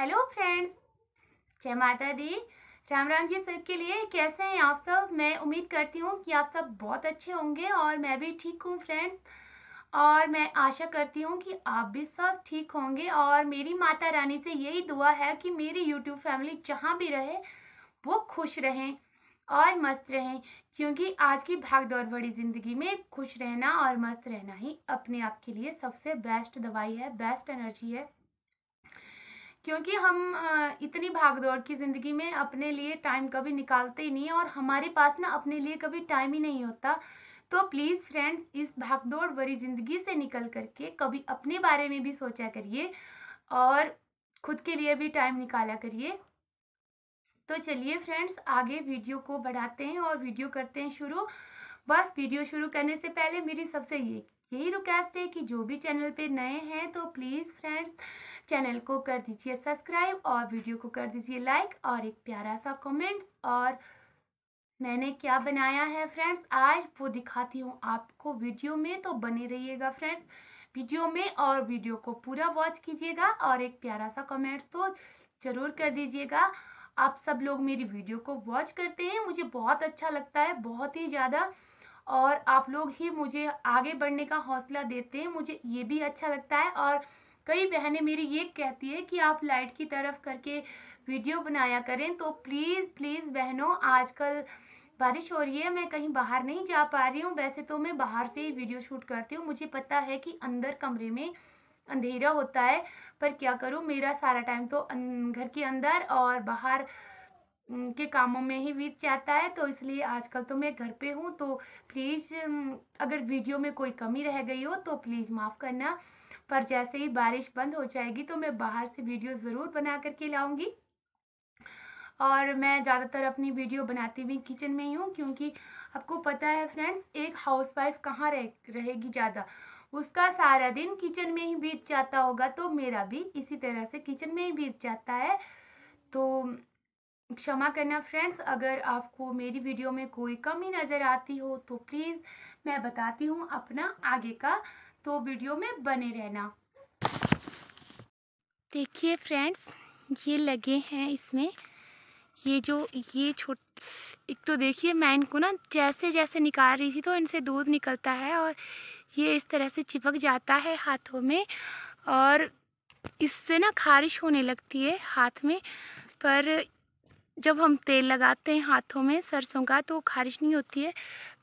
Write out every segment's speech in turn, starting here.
hello friends जय माता दी राम राम जी के लिए कैसे हैं आप सब मैं उम्मीद करती हूँ कि आप सब बहुत अच्छे होंगे और मैं भी ठीक हूँ फ्रेंड्स और मैं आशा करती हूँ कि आप भी सब ठीक होंगे और मेरी माता रानी से यही दुआ है कि मेरी यूट्यूब फैमिली जहाँ भी रहे वो खुश रहें और मस्त रहें क्योंकि आज की भागदौड़ भरी ज़िंदगी में खुश रहना और मस्त रहना ही अपने आप के लिए सबसे बेस्ट दवाई है बेस्ट एनर्जी है क्योंकि हम इतनी भागदौड़ की ज़िंदगी में अपने लिए टाइम कभी निकालते ही नहीं है और हमारे पास ना अपने लिए कभी टाइम ही नहीं होता तो प्लीज़ फ्रेंड्स इस भागदौड़ भरी ज़िंदगी से निकल करके कभी अपने बारे में भी सोचा करिए और खुद के लिए भी टाइम निकाला करिए तो चलिए फ्रेंड्स आगे वीडियो को बढ़ाते हैं और वीडियो करते हैं शुरू बस वीडियो शुरू करने से पहले मेरी सबसे ये यही रिक्वेस्ट है कि जो भी चैनल पे नए हैं तो प्लीज़ फ्रेंड्स चैनल को कर दीजिए सब्सक्राइब और वीडियो को कर दीजिए लाइक और एक प्यारा सा कमेंट्स और मैंने क्या बनाया है फ्रेंड्स आज वो दिखाती हूँ आपको वीडियो में तो बने रहिएगा फ्रेंड्स वीडियो में और वीडियो को पूरा वॉच कीजिएगा और एक प्यारा सा कमेंट्स तो ज़रूर कर दीजिएगा आप सब लोग मेरी वीडियो को वॉच करते हैं मुझे बहुत अच्छा लगता है बहुत ही ज़्यादा और आप लोग ही मुझे आगे बढ़ने का हौसला देते हैं मुझे ये भी अच्छा लगता है और कई बहनें मेरी ये कहती है कि आप लाइट की तरफ करके वीडियो बनाया करें तो प्लीज़ प्लीज़ बहनों आजकल बारिश हो रही है मैं कहीं बाहर नहीं जा पा रही हूँ वैसे तो मैं बाहर से ही वीडियो शूट करती हूँ मुझे पता है कि अंदर कमरे में अंधेरा होता है पर क्या करूँ मेरा सारा टाइम तो अं, घर के अंदर और बाहर के कामों में ही बीत जाता है तो इसलिए आजकल तो मैं घर पे हूँ तो प्लीज़ अगर वीडियो में कोई कमी रह गई हो तो प्लीज़ माफ़ करना पर जैसे ही बारिश बंद हो जाएगी तो मैं बाहर से वीडियो ज़रूर बना करके लाऊंगी और मैं ज़्यादातर अपनी वीडियो बनाती हुई किचन में ही हूँ क्योंकि आपको पता है फ्रेंड्स एक हाउसवाइफ कहाँ रह रहेगी ज़्यादा उसका सारा दिन किचन में ही बीत जाता होगा तो मेरा भी इसी तरह से किचन में ही बीत जाता है तो क्षमा करना फ्रेंड्स अगर आपको मेरी वीडियो में कोई कमी नज़र आती हो तो प्लीज़ मैं बताती हूँ अपना आगे का तो वीडियो में बने रहना देखिए फ्रेंड्स ये लगे हैं इसमें ये जो ये छोट एक तो देखिए मैं इनको ना जैसे जैसे निकाल रही थी तो इनसे दूध निकलता है और ये इस तरह से चिपक जाता है हाथों में और इससे ना खारिश होने लगती है हाथ में पर जब हम तेल लगाते हैं हाथों में सरसों का तो खारिश नहीं होती है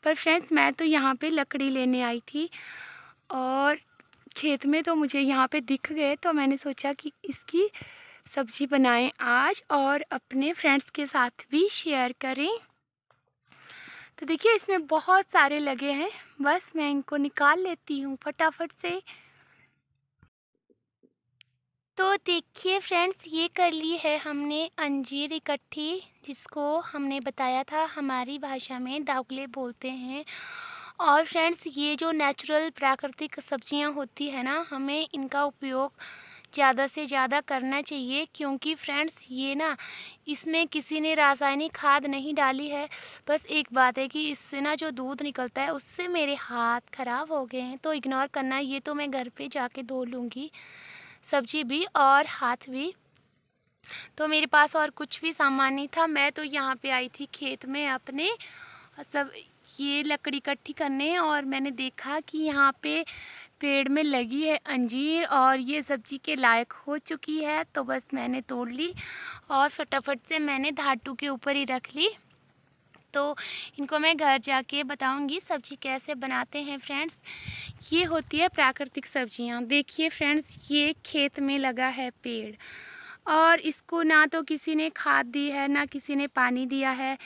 पर फ्रेंड्स मैं तो यहाँ पे लकड़ी लेने आई थी और खेत में तो मुझे यहाँ पे दिख गए तो मैंने सोचा कि इसकी सब्ज़ी बनाएं आज और अपने फ्रेंड्स के साथ भी शेयर करें तो देखिए इसमें बहुत सारे लगे हैं बस मैं इनको निकाल लेती हूँ फटाफट से तो देखिए फ्रेंड्स ये कर ली है हमने अंजीर इकट्ठी जिसको हमने बताया था हमारी भाषा में दावले बोलते हैं और फ्रेंड्स ये जो नेचुरल प्राकृतिक सब्जियां होती है ना हमें इनका उपयोग ज़्यादा से ज़्यादा करना चाहिए क्योंकि फ्रेंड्स ये ना इसमें किसी ने रासायनिक खाद नहीं डाली है बस एक बात है कि इससे ना जो दूध निकलता है उससे मेरे हाथ ख़राब हो गए हैं तो इग्नोर करना ये तो मैं घर पे जाके धो लूँगी सब्जी भी और हाथ भी तो मेरे पास और कुछ भी सामान नहीं था मैं तो यहाँ पर आई थी खेत में अपने सब ये लकड़ी इकट्ठी करने और मैंने देखा कि यहाँ पे पेड़ में लगी है अंजीर और ये सब्जी के लायक हो चुकी है तो बस मैंने तोड़ ली और फटाफट से मैंने धाटू के ऊपर ही रख ली तो इनको मैं घर जाके बताऊंगी सब्जी कैसे बनाते हैं फ्रेंड्स ये होती है प्राकृतिक सब्ज़ियाँ देखिए फ्रेंड्स ये खेत में लगा है पेड़ और इसको ना तो किसी ने खाद दी है ना किसी ने पानी दिया है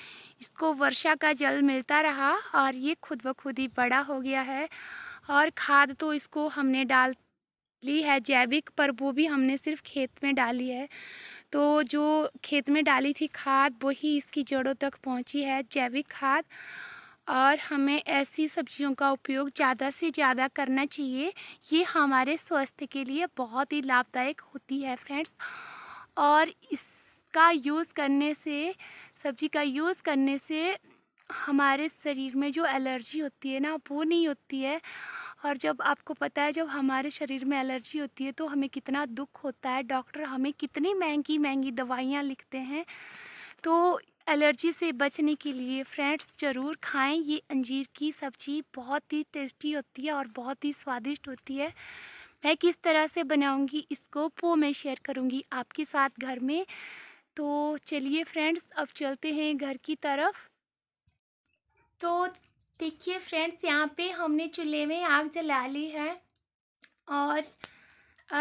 इसको वर्षा का जल मिलता रहा और ये खुद ब खुद ही बड़ा हो गया है और खाद तो इसको हमने डाल ली है जैविक पर वो भी हमने सिर्फ खेत में डाली है तो जो खेत में डाली थी खाद वही इसकी जड़ों तक पहुंची है जैविक खाद और हमें ऐसी सब्जियों का उपयोग ज़्यादा से ज़्यादा करना चाहिए ये हमारे स्वास्थ्य के लिए बहुत ही लाभदायक होती है फ्रेंड्स और इसका यूज़ करने से सब्जी का यूज़ करने से हमारे शरीर में जो एलर्जी होती है ना वो नहीं होती है और जब आपको पता है जब हमारे शरीर में एलर्जी होती है तो हमें कितना दुख होता है डॉक्टर हमें कितनी महंगी महंगी दवाइयाँ लिखते हैं तो एलर्जी से बचने के लिए फ्रेंड्स ज़रूर खाएं ये अंजीर की सब्ज़ी बहुत ही टेस्टी होती है और बहुत ही स्वादिष्ट होती है मैं किस तरह से बनाऊँगी इसको वो मैं शेयर करूँगी आपके साथ घर में तो चलिए फ्रेंड्स अब चलते हैं घर की तरफ तो देखिए फ्रेंड्स यहाँ पे हमने चूल्हे में आग जला ली है और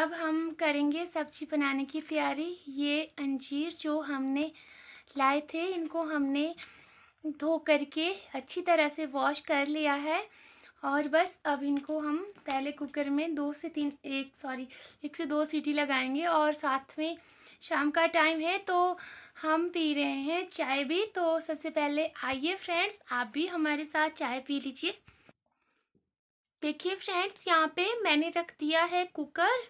अब हम करेंगे सब्जी बनाने की तैयारी ये अंजीर जो हमने लाए थे इनको हमने धो करके अच्छी तरह से वॉश कर लिया है और बस अब इनको हम पहले कुकर में दो से तीन एक सॉरी एक से दो सीटी लगाएंगे और साथ में शाम का टाइम है तो हम पी रहे हैं चाय भी तो सबसे पहले आइए फ्रेंड्स आप भी हमारे साथ चाय पी लीजिए देखिए फ्रेंड्स यहाँ पे मैंने रख दिया है कुकर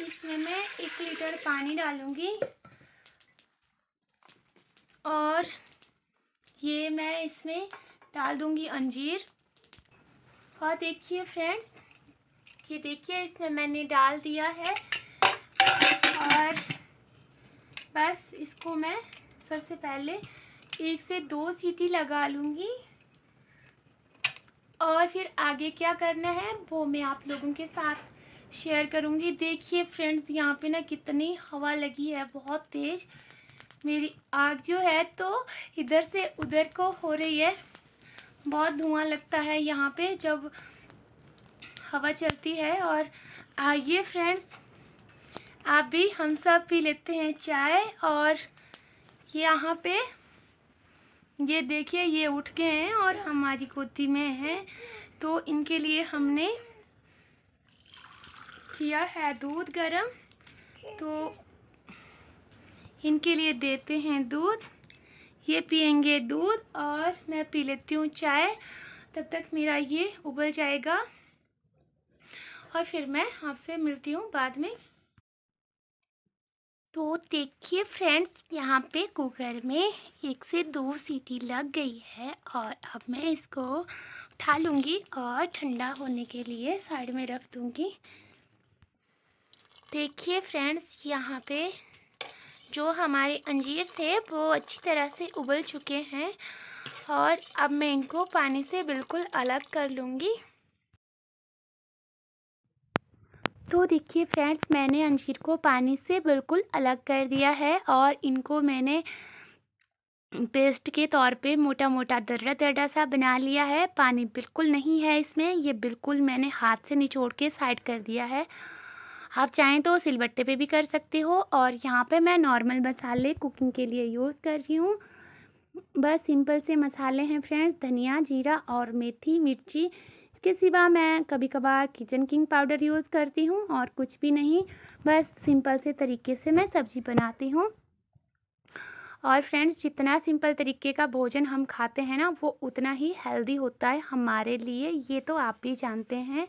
इसमें मैं एक लीटर पानी डालूँगी और ये मैं इसमें डाल दूँगी अंजीर और देखिए फ्रेंड्स ये देखिए इसमें मैंने डाल दिया है और बस इसको मैं सबसे पहले एक से दो सीटी लगा लूँगी और फिर आगे क्या करना है वो मैं आप लोगों के साथ शेयर करूँगी देखिए फ्रेंड्स यहाँ पे ना कितनी हवा लगी है बहुत तेज़ मेरी आग जो है तो इधर से उधर को हो रही है बहुत धुआं लगता है यहाँ पे जब हवा चलती है और आइए फ्रेंड्स आप भी हम सब पी लेते हैं चाय और यहाँ पे ये देखिए ये उठ गए हैं और हमारी गोदी में हैं तो इनके लिए हमने किया है दूध गरम तो इनके लिए देते हैं दूध ये पियेंगे दूध और मैं पी लेती हूँ चाय तब तक मेरा ये उबल जाएगा और फिर मैं आपसे मिलती हूँ बाद में तो देखिए फ्रेंड्स यहाँ पे कुकर में एक से दो सीटी लग गई है और अब मैं इसको उठा लूँगी और ठंडा होने के लिए साइड में रख दूँगी देखिए फ्रेंड्स यहाँ पे जो हमारे अंजीर थे वो अच्छी तरह से उबल चुके हैं और अब मैं इनको पानी से बिल्कुल अलग कर लूँगी तो देखिए फ्रेंड्स मैंने अंजीर को पानी से बिल्कुल अलग कर दिया है और इनको मैंने पेस्ट के तौर पे मोटा मोटा दर्रा दर्रा सा बना लिया है पानी बिल्कुल नहीं है इसमें ये बिल्कुल मैंने हाथ से निचोड़ के साइड कर दिया है आप चाहें तो सिलबट्टे पे भी कर सकते हो और यहाँ पे मैं नॉर्मल मसाले कुकिंग के लिए यूज़ कर रही हूँ बस सिंपल से मसाले हैं फ्रेंड्स धनिया जीरा और मेथी मिर्ची इसके सिवा मैं कभी कभार किचन किंग पाउडर यूज़ करती हूँ और कुछ भी नहीं बस सिंपल से तरीके से मैं सब्ज़ी बनाती हूँ और फ्रेंड्स जितना सिंपल तरीके का भोजन हम खाते हैं ना वो उतना ही हेल्दी होता है हमारे लिए ये तो आप भी जानते हैं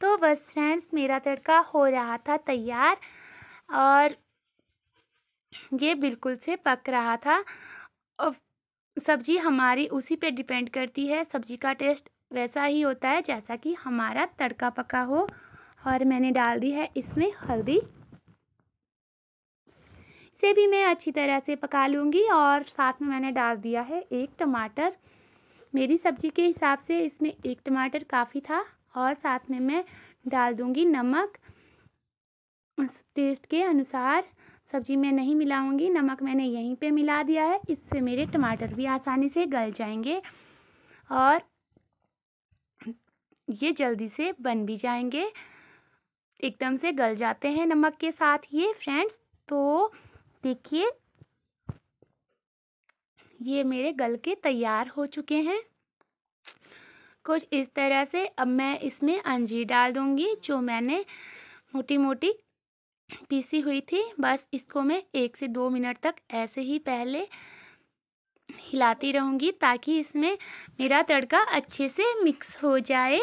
तो बस फ्रेंड्स मेरा तड़का हो रहा था तैयार और ये बिल्कुल से पक रहा था और सब्ज़ी हमारी उसी पे डिपेंड करती है सब्ज़ी का टेस्ट वैसा ही होता है जैसा कि हमारा तड़का पका हो और मैंने डाल दी है इसमें हल्दी इसे भी मैं अच्छी तरह से पका लूँगी और साथ में मैंने डाल दिया है एक टमाटर मेरी सब्ज़ी के हिसाब से इसमें एक टमाटर काफ़ी था और साथ में मैं डाल दूँगी नमक टेस्ट के अनुसार सब्जी में नहीं मिलाऊँगी नमक मैंने यहीं पे मिला दिया है इससे मेरे टमाटर भी आसानी से गल जाएंगे और ये जल्दी से बन भी जाएंगे एकदम से गल जाते हैं नमक के साथ ये फ्रेंड्स तो देखिए ये मेरे गल के तैयार हो चुके हैं कुछ इस तरह से अब मैं इसमें अंजीर डाल दूंगी जो मैंने मोटी मोटी पीसी हुई थी बस इसको मैं एक से दो मिनट तक ऐसे ही पहले हिलाती रहूँगी ताकि इसमें मेरा तड़का अच्छे से मिक्स हो जाए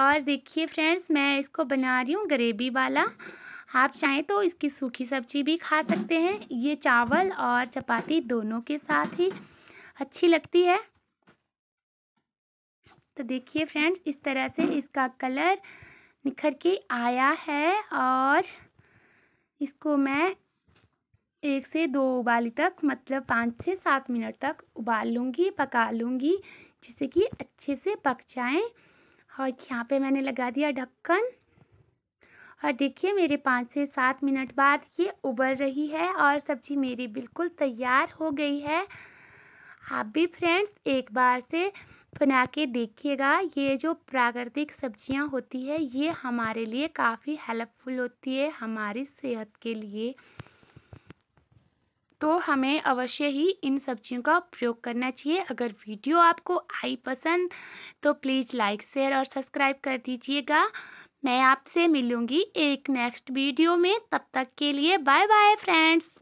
और देखिए फ्रेंड्स मैं इसको बना रही हूँ ग्रेवी वाला आप चाहें तो इसकी सूखी सब्जी भी खा सकते हैं ये चावल और चपाती दोनों के साथ ही अच्छी लगती है तो देखिए फ्रेंड्स इस तरह से इसका कलर निखर के आया है और इसको मैं एक से दो उबाली तक मतलब पाँच से सात मिनट तक उबाल लूँगी पका लूँगी जिससे कि अच्छे से पक जाएँ और यहाँ पे मैंने लगा दिया ढक्कन और देखिए मेरे पाँच से सात मिनट बाद ये उबल रही है और सब्ज़ी मेरी बिल्कुल तैयार हो गई है आप भी फ्रेंड्स एक बार से बना के देखिएगा ये जो प्राकृतिक सब्ज़ियाँ होती है ये हमारे लिए काफ़ी हेल्पफुल होती है हमारी सेहत के लिए तो हमें अवश्य ही इन सब्जियों का प्रयोग करना चाहिए अगर वीडियो आपको आई पसंद तो प्लीज़ लाइक शेयर और सब्सक्राइब कर दीजिएगा मैं आपसे मिलूँगी एक नेक्स्ट वीडियो में तब तक के लिए बाय बाय फ्रेंड्स